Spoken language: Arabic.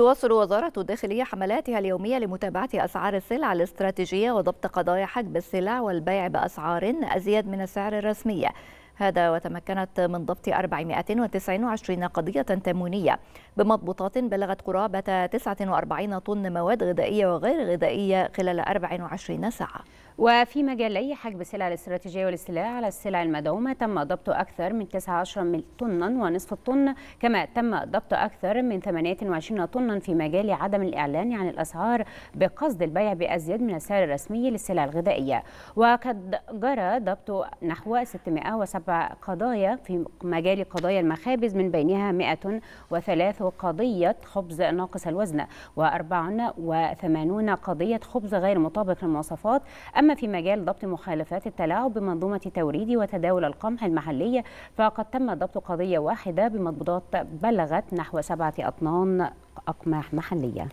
تواصل وزارة الداخلية حملاتها اليومية لمتابعة أسعار السلع الاستراتيجية وضبط قضايا حجب السلع والبيع بأسعار أزيد من السعر الرسمي هذا وتمكنت من ضبط 429 قضية تموينية بمضبوطات بلغت قرابة 49 طن مواد غذائية وغير غذائية خلال 24 ساعة وفي مجالي حجب السلع الاستراتيجيه والاستيلاء على السلع المدعومه تم ضبط اكثر من 19 طنا ونصف الطن كما تم ضبط اكثر من 28 طنا في مجال عدم الاعلان عن الاسعار بقصد البيع بازيد من السعر الرسمي للسلع الغذائيه وقد جرى ضبط نحو 607 قضايا في مجال قضايا المخابز من بينها 103 قضيه خبز ناقص الوزن و84 قضيه خبز غير مطابق للمواصفات اما أما في مجال ضبط مخالفات التلاعب بمنظومة توريد وتداول القمح المحلي فقد تم ضبط قضية واحدة بمضبوطات بلغت نحو سبعة أطنان أقماح محلية